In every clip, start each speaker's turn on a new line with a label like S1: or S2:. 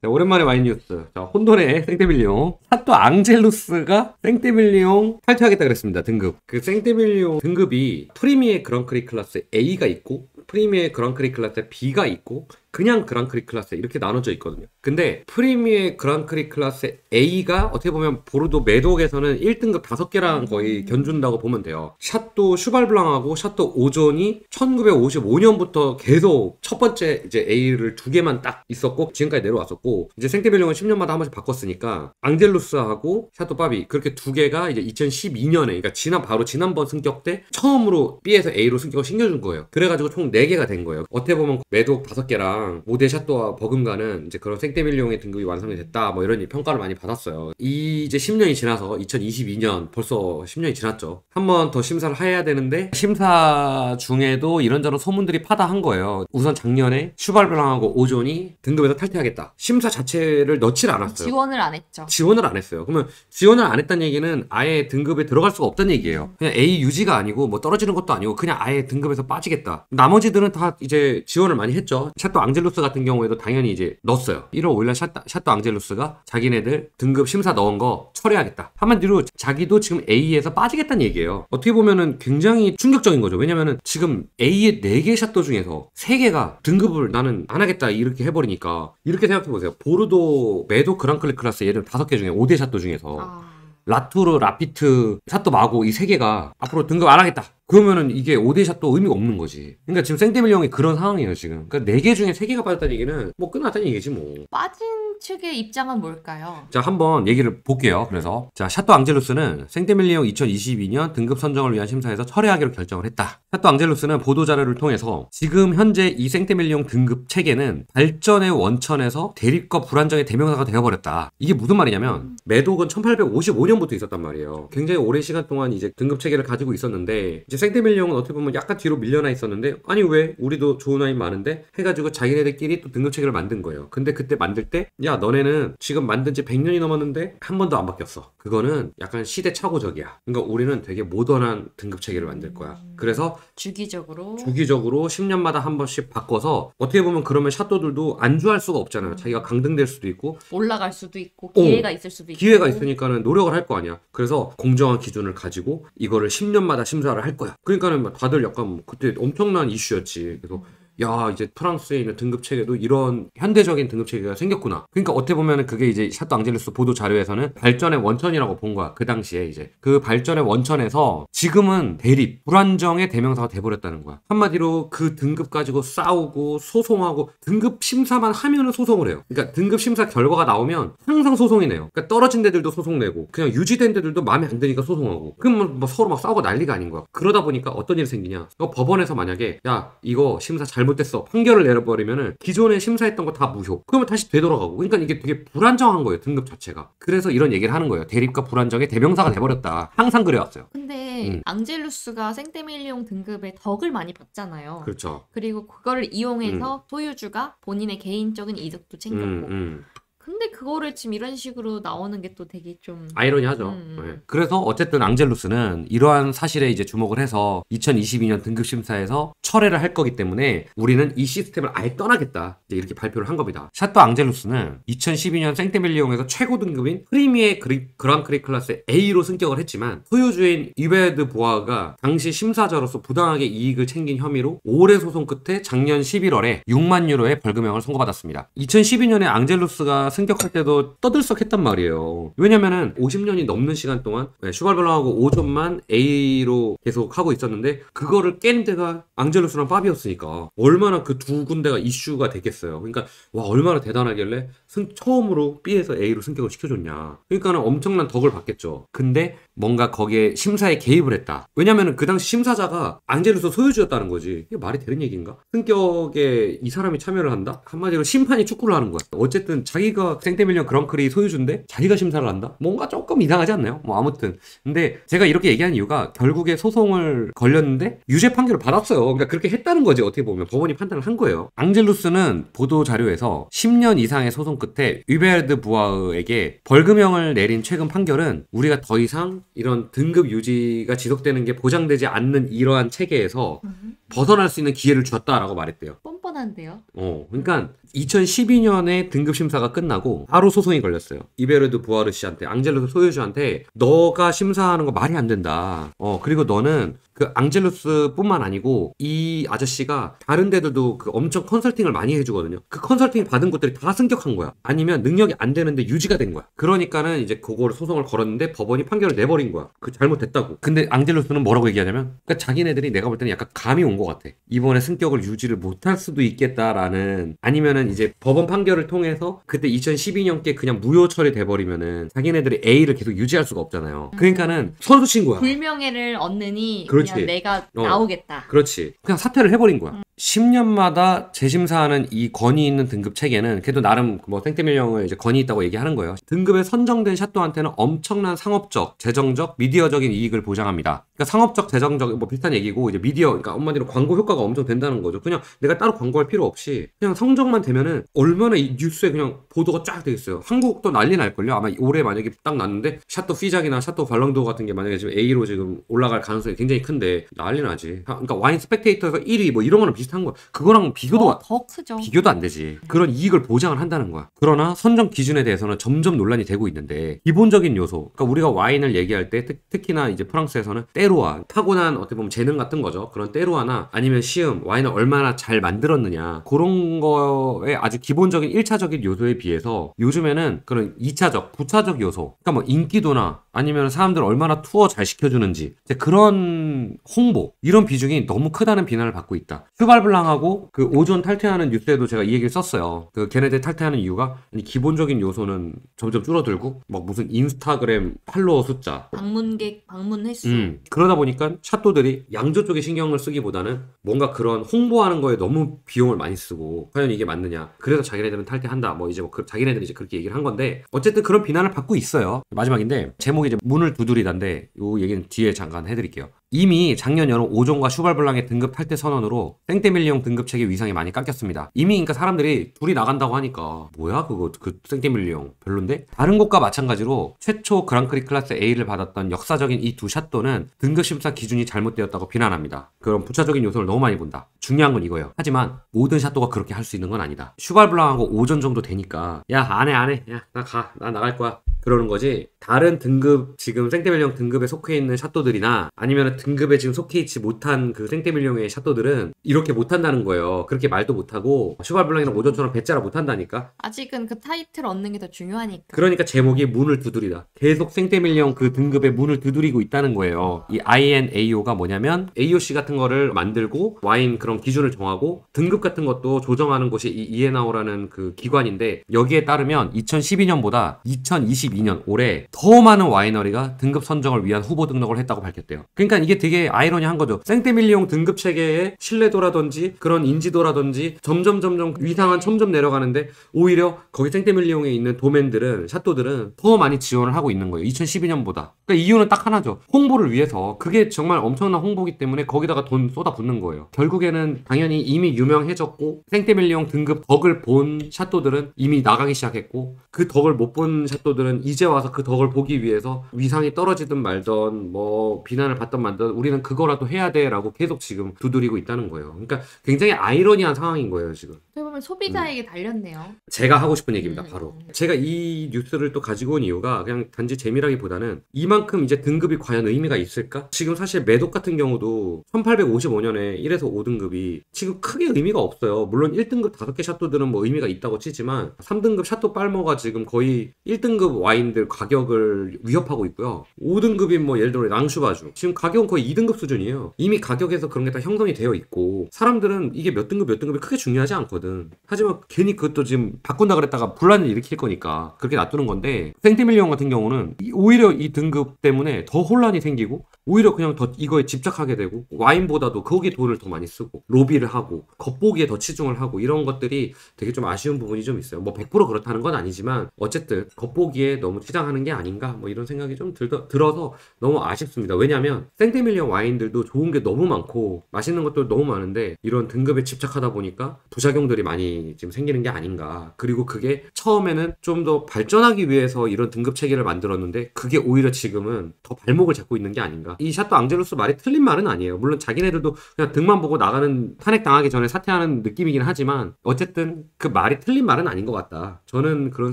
S1: 자, 오랜만에 와인 뉴스. 자, 혼돈의 생테빌리옹. 사또 앙젤루스가 생테빌리옹 탈퇴하겠다 그랬습니다. 등급. 그 생테빌리옹 등급이 프리미의 그랑크리 클래스 A가 있고 프리미의 그랑크리 클래스 B가 있고 그냥 그랑크리 클라세 이렇게 나눠져 있거든요. 근데 프리미어 그랑크리 클라세 A가 어떻게 보면 보르도 매독에서는 1등급 5개랑 거의 음. 견준다고 보면 돼요. 샷도 슈발블랑하고 샷도 오존이 1955년부터 계속 첫 번째 이제 A를 두 개만 딱 있었고 지금까지 내려왔었고 이제 생태별령은 10년마다 한 번씩 바꿨으니까 앙젤루스하고 샤토 바비 그렇게 두 개가 이제 2012년에 그러니까 지난 바로 지난번 승격 때 처음으로 B에서 A로 승격을 신겨준 거예요. 그래가지고 총 4개가 된 거예요. 어떻게 보면 매독 5개랑 샷도랑 모델 샷도와 버금가는 이제 그런 생태밀리용의 등급이 완성이 됐다 뭐 이런 평가를 많이 받았어요 이 이제 10년이 지나서 2022년 벌써 10년이 지났죠 한 번 더 심사를 해야 되는데 심사 중에도 이런저런 소문들이 파다한 거예요 우선 작년에 슈발브랑하고 오존이 등급에서 탈퇴하겠다 심사 자체를 넣질 않았어요 지원을 안 했죠 지원을 안 했어요 그러면 지원을 안 했다는 얘기는 아예 등급에 들어갈 수가 없다는 얘기예요 그냥 A 유지가 아니고 뭐 떨어지는 것도 아니고 그냥 아예 등급에서 빠지겠다 나머지들은 다 이제 지원을 많이 했죠 샷도 안 앙젤루스 같은 경우에도 당연히 이제 넣었어요. 1월 5일날 샷도, 샷도 앙젤루스가 자기네들 등급 심사 넣은 거 철회하겠다. 한마디로 자기도 지금 A에서 빠지겠다는 얘기예요. 어떻게 보면은 굉장히 충격적인 거죠. 왜냐면은 지금 A의 4개 샷도 중에서 3개가 등급을 나는 안 하겠다 이렇게 해버리니까 이렇게 생각해보세요. 보르도, 메도, 그랑클리 클라스 얘는 5개 중에 5대 샷도 중에서 아... 라투르, 라피트, 샷도 마고 이 세 개가 앞으로 등급 안 하겠다. 그러면은 이게 5대 샷도 의미가 없는 거지. 그러니까 지금 생데밀 형이 그런 상황이에요, 지금. 그러니까 네 개 중에 세개가 빠졌다는 얘기는 뭐 끝났다는 얘기지 뭐. 빠진 샤통 측의 입장은 뭘까요? 자, 한번 얘기를 볼게요. 네. 그래서 자, 샤토 앙젤루스는 생테밀리옹 2022년 등급 선정을 위한 심사에서 철회하기로 결정을 했다. 샤토 앙젤루스는 보도 자료를 통해서 지금 현재 이 생테밀리옹 등급 체계는 발전의 원천에서 대립과 불안정의 대명사가 되어버렸다. 이게 무슨 말이냐면 매독은 1855년부터 있었단 말이에요. 굉장히 오랜 시간 동안 이제 등급 체계를 가지고 있었는데 이제 생테밀리옹은 어떻게 보면 약간 뒤로 밀려나 있었는데 아니 왜 우리도 좋은 아이 많은데 해가지고 자기네들끼리 또 등급 체계를 만든 거예요. 근데 그때 만들 때야 너네는 지금 만든 지 100년이 넘었는데 한 번도 안 바뀌었어. 그거는 약간 시대착오적이야. 그러니까 우리는 되게 모던한 등급 체계를 만들 거야. 음. 그래서 주기적으로 주기적으로 10년마다 한 번씩 바꿔서 어떻게 보면 그러면 샷도들도 안주할 수가 없잖아요. 음. 자기가 강등될 수도 있고 올라갈 수도 있고 어. 기회가 어, 있을 수도 있고 기회가 있으니까는 노력을 할 거 아니야. 그래서 공정한 기준을 가지고 이거를 10년마다 심사를 할 거야. 그러니까는 다들 약간 뭐 그때 엄청난 이슈였지. 그래서 야 이제 프랑스에 있는 등급 체계도 이런 현대적인 등급 체계가 생겼구나. 그러니까 어떻게 보면 은 그게 이제 샤또 앙젤루스 보도 자료에서는 발전의 원천이라고 본 거야. 그 당시에 이제 그 발전의 원천에서 지금은 대립, 불안정의 대명사가 돼버렸다는 거야. 한마디로 그 등급 가지고 싸우고 소송하고 등급 심사만 하면은 소송을 해요. 그러니까 등급 심사 결과가 나오면 항상 소송이네요. 그러니까 떨어진 데들도 소송 내고 그냥 유지된 데들도 마음에 안 드니까 소송하고 그럼 뭐, 뭐 서로 막 싸우고 난리가 아닌 거야. 그러다 보니까 어떤 일이 생기냐? 법원에서 만약에 야 이거 심사 잘못 잘못됐어 판결을 내려버리면 기존에 심사했던 거 다 무효 그러면 다시 되돌아가고 그러니까 이게 되게 불안정한 거예요 등급 자체가 그래서 이런 얘기를 하는 거예요 대립과 불안정의 대명사가 돼버렸다 항상 그래왔어요 근데 음. 앙젤루스가 생태밀리옹 등급에 덕을 많이 봤잖아요 그렇죠 그리고 그거를 이용해서 음. 소유주가 본인의 개인적인 이득도 챙겼고 음, 음. 근데 그거를 지금 이런 식으로 나오는 게 또 되게 좀 아이러니하죠. 음, 음. 네. 그래서 어쨌든 앙젤루스는 이러한 사실에 이제 주목을 해서 2022년 등급 심사에서 철회를 할 거기 때문에 우리는 이 시스템을 아예 떠나겠다 이렇게 발표를 한 겁니다. 샤토 앙젤루스는 2012년 생테밀리용에서 최고 등급인 프리미어 그리, 그랑크리 클래스 A로 승격을 했지만 소유주인 이베드 보아가 당시 심사자로서 부당하게 이익을 챙긴 혐의로 오래 소송 끝에 작년 11월에 6만 유로의 벌금형을 선고받았습니다. 2012년에 앙젤루스가 승격할 때도 떠들썩했단 말이에요. 왜냐면은 50년이 넘는 시간 동안 네, 슈발블랑하고 오존만 A로 계속 하고 있었는데 그거를 깬 데가 앙젤루스랑 파비였으니까 얼마나 그 두 군데가 이슈가 되겠어요 그러니까 와 얼마나 대단하길래 승 처음으로 B에서 A로 승격을 시켜줬냐. 그러니까는 엄청난 덕을 받겠죠. 근데 뭔가 거기에 심사에 개입을 했다. 왜냐면은 그 당시 심사자가 앙젤루스 소유주였다는 거지. 이게 말이 되는 얘기인가? 승격에 이 사람이 참여를 한다? 한마디로 심판이 축구를 하는 거야. 어쨌든 자기가 회 생태밀리언 그런클이 소유주인데 자기가 심사를 한다? 뭔가 조금 이상하지 않나요? 뭐 아무튼 근데 제가 이렇게 얘기한 이유가 결국에 소송을 걸렸는데 유죄 판결을 받았어요. 그러니까 그렇게 했다는 거지 어떻게 보면 법원이 판단을 한 거예요. 앙젤루스는 보도 자료에서 10년 이상의 소송 끝에 위베르드 부하흐에게 벌금형을 내린 최근 판결은 우리가 더 이상 이런 등급 유지가 지속되는 게 보장되지 않는 이러한 체계에서 음. 벗어날 수 있는 기회를 주었다라고 말했대요. 뻔한데요. 어, 그러니까 2012년에 등급 심사가 끝나고 하루 소송이 걸렸어요. 이베르드 부하르 씨한테, 앙젤로 소유주한테 너가 심사하는 거 말이 안 된다. 어, 그리고 너는 그 앙젤루스뿐만 아니고 이 아저씨가 다른 데들도 그 엄청 컨설팅을 많이 해주거든요. 그 컨설팅 받은 곳들이다 승격한 거야. 아니면 능력이 안 되는데 유지가 된 거야. 그러니까는 이제 그거를 소송을 걸었는데 법원이 판결을 내버린 거야. 그 잘못됐다고. 근데 앙젤루스는 뭐라고 얘기하냐면 그러니까 자기네들이 내가 볼 때는 약간 감이 온 것 같아. 이번에 승격을 유지를 못할 수도 있겠다라는 아니면은 이제 법원 판결을 통해서 그때 2012년께 그냥 무효 처리돼 버리면은 자기네들이 A를 계속 유지할 수가 없잖아요. 그러니까는 선수 친구야. 불명예를 얻느니 그렇지. 그렇지. 내가 어. 나오겠다. 그렇지. 그냥 사퇴를 해버린 거야. 음. 10년마다 재심사하는 이 권위 있는 등급 체계는 그래도 나름 뭐 생태밀령을 이제 권위 있다고 얘기하는 거예요. 등급에 선정된 샷도한테는 엄청난 상업적, 재정적, 미디어적인 이익을 보장합니다. 그러니까 상업적, 재정적 뭐 비슷한 얘기고 이제 미디어, 그러니까 엄마디로 광고 효과가 엄청 된다는 거죠. 그냥 내가 따로 광고할 필요 없이 그냥 성적만 되면은 얼마나 이 뉴스에 그냥 보도가 쫙되겠어요 한국도 난리 날걸요. 아마 올해 만약에 딱 났는데 샷도 피작이나 샷도 발랑도 같은 게 만약에 지금 A로 지금 올라갈 가능성이 굉장히 큰 했는데 난리 나지. 그러니까 와인 스펙테이터에서 1위 뭐 이런 거랑 비슷한 거야. 그거랑 비교도 어, 더 크죠. 비교도 안 되지. 그런 이익을 보장을 한다는 거야. 그러나 선정 기준에 대해서는 점점 논란이 되고 있는데 기본적인 요소. 그러니까 우리가 와인을 얘기할 때 특히나 이제 프랑스에서는 때로와 타고난 어떻게 보면 재능 같은 거죠. 그런 때로와나 아니면 시음 와인을 얼마나 잘 만들었느냐 그런 거에 아주 기본적인 1차적인 요소에 비해서 요즘에는 그런 2차적, 부차적 요소. 그러니까 뭐 인기도나 아니면 사람들 얼마나 투어 잘 시켜주는지 그런 홍보 이런 비중이 너무 크다는 비난을 받고 있다. 휴발블랑하고 그 오존 탈퇴하는 뉴스에도 제가 이 얘기를 썼어요. 그 걔네들 탈퇴하는 이유가 기본적인 요소는 점점 줄어들고 막 뭐 무슨 인스타그램 팔로워 숫자 방문객 방문 횟수 음, 그러다 보니까 샷도들이 양조 쪽에 신경을 쓰기보다는 뭔가 그런 홍보하는 거에 너무 비용을 많이 쓰고 과연 이게 맞느냐 그래서 자기네들은 탈퇴한다 뭐 이제 뭐 그, 자기네들이 이제 그렇게 얘기를 한 건데 어쨌든 그런 비난을 받고 있어요. 마지막인데 제목이 이제 문을 두드리던데 이 얘기는 뒤에 잠깐 해드릴게요. 이미 작년 여름 오종과 슈발블랑의 등급 탈퇴 선언으로 생떼밀리용 등급체계 위상이 많이 깎였습니다. 이미 그러니까 사람들이 둘이 나간다고 하니까 뭐야 그거 그 생떼밀리용 별론데? 다른 곳과 마찬가지로 최초 그랑크리 클래스 A를 받았던 역사적인 이 두 샷도는 등급 심사 기준이 잘못되었다고 비난합니다. 그런 부차적인 요소를 너무 많이 본다. 중요한 건 이거예요. 하지만 모든 샷도가 그렇게 할 수 있는 건 아니다. 슈발블랑하고 오전 정도 되니까 야안해 안해 야 나 가 나 나갈 거야 그러는 거지 다른 등급 지금 생태밀령 등급에 속해 있는 샷도들이나 아니면 등급에 지금 속해 있지 못한 그 생태밀령의 샷도들은 이렇게 못한다는 거예요 그렇게 말도 못하고 슈발블랑이랑 오전처럼 배짜라 못한다니까 아직은 그 타이틀 얻는 게 더 중요하니까 그러니까 제목이 문을 두드리다 계속 생태밀령 그 등급의 문을 두드리고 있다는 거예요 이 INAO가 뭐냐면 AOC 같은 거를 만들고 와인 그런 기준을 정하고 등급 같은 것도 조정하는 곳이 이 이에나오라는 그 기관인데 여기에 따르면 2012년보다 2022 2022년 올해 더 많은 와이너리가 등급 선정을 위한 후보 등록을 했다고 밝혔대요. 그러니까 이게 되게 아이러니한 거죠. 생태밀리용 등급 체계의 신뢰도라든지 그런 인지도라든지 점점 점점 위상은 점점 내려가는데 오히려 거기 생태밀리용에 있는 도맨들은 샷도들은 더 많이 지원을 하고 있는 거예요. 2012년보다. 그러니까 이유는 딱 하나죠. 홍보를 위해서 그게 정말 엄청난 홍보기 때문에 거기다가 돈 쏟아붓는 거예요. 결국에는 당연히 이미 유명해졌고 생태밀리용 등급 덕을 본 샷도들은 이미 나가기 시작했고 그 덕을 못본 샷도들은 이제 와서 그 덕을 보기 위해서 위상이 떨어지든 말든 뭐 비난을 받든 말든 우리는 그거라도 해야 돼라고 계속 지금 두드리고 있다는 거예요. 그러니까 굉장히 아이러니한 상황인 거예요 지금. 네, 책임감 소비자에게 달렸네요. 제가 하고 싶은 얘기입니다. 음. 바로 제가 이 뉴스를 또 가지고 온 이유가 그냥 단지 재미라기보다는 이만큼 이제 등급이 과연 의미가 있을까? 지금 사실 매독 같은 경우도 1855년에 1에서 5등급이 지금 크게 의미가 없어요. 물론 1등급 5개 샷도들은 뭐 의미가 있다고 치지만 3등급 샷도 빨머가 지금 거의 1등급 와인들 가격을 위협하고 있고요. 5등급인 뭐 예를 들어 랑슈바주 지금 가격은 거의 2등급 수준이에요. 이미 가격에서 그런 게 다 형성이 되어 있고 사람들은 이게 몇 등급 몇 등급이 크게 중요하지 않거든. 하지만 괜히 그것도 지금 바꾼다 그랬다가 분란을 일으킬 거니까 그렇게 놔두는 건데 생태밀리언 같은 경우는 오히려 이 등급 때문에 더 혼란이 생기고 오히려 그냥 더 이거에 집착하게 되고 와인보다도 거기에 돈을 더 많이 쓰고 로비를 하고 겉보기에 더 치중을 하고 이런 것들이 되게 좀 아쉬운 부분이 좀 있어요. 뭐 100% 그렇다는 건 아니지만 어쨌든 겉보기에 너무 치장하는 게 아닌가 뭐 이런 생각이 좀 들, 들어서 너무 아쉽습니다. 왜냐하면 생태밀리언 와인들도 좋은 게 너무 많고 맛있는 것도 너무 많은데 이런 등급에 집착하다 보니까 부작용들이 많이 많이 지금 생기는 게 아닌가. 그리고 그게 처음에는 좀 더 발전하기 위해서 이런 등급 체계를 만들었는데 그게 오히려 지금은 더 발목을 잡고 있는 게 아닌가. 이 샤또 앙젤로스 말이 틀린 말은 아니에요. 물론 자기네들도 그냥 등만 보고 나가는 탄핵 당하기 전에 사퇴하는 느낌이긴 하지만 어쨌든 그 말이 틀린 말은 아닌 것 같다. 저는 그런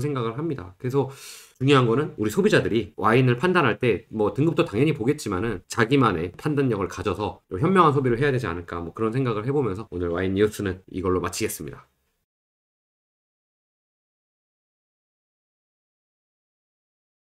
S1: 생각을 합니다. 그래서 중요한 거는 우리 소비자들이 와인을 판단할 때 뭐 등급도 당연히 보겠지만은 자기만의 판단력을 가져서 현명한 소비를 해야 되지 않을까 뭐 그런 생각을 해보면서 오늘 와인 뉴스는 이걸로 마치겠습니다.